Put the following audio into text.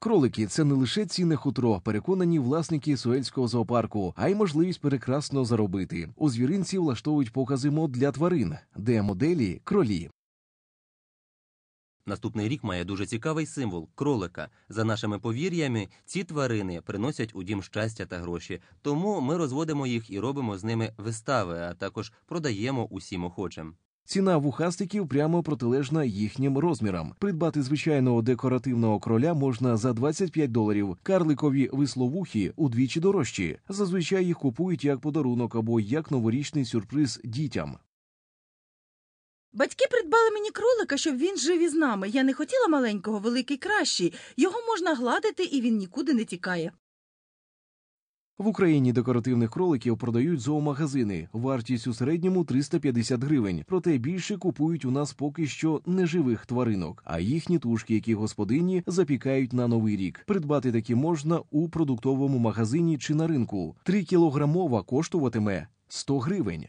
Кролики це не лише цінне хутро, переконані власники суельського зоопарку, а й можливість прекрасно заробити. У звіринці влаштовують покази мод для тварин, де моделі кролі. Наступний рік має дуже цікавий символ кролика. За нашими повір'ями, ці тварини приносять у дім щастя та гроші. Тому ми розводимо їх і робимо з ними вистави, а також продаємо усім охочим. Ціна вухастиків прямо протилежна їхнім розмірам. Придбати звичайного декоративного кроля можна за 25 доларів. Карликові висловухи удвічі дорожчі. Зазвичай їх купують як подарунок або як новорічний сюрприз дітям. Батьки придбали мені кролика, щоб він жив із нами. Я не хотіла маленького, великий кращий. Його можна гладити, і він нікуди не тікає. В Україні декоративних кроликів продають зоомагазини, вартість у середньому 350 гривень. Проте більше купують у нас поки що неживих тваринок, а їхні тушки, які господині запікають на новий рік. Придбати такі можна у продуктовому магазині чи на ринку. Три кілограмова коштуватиме 100 гривень.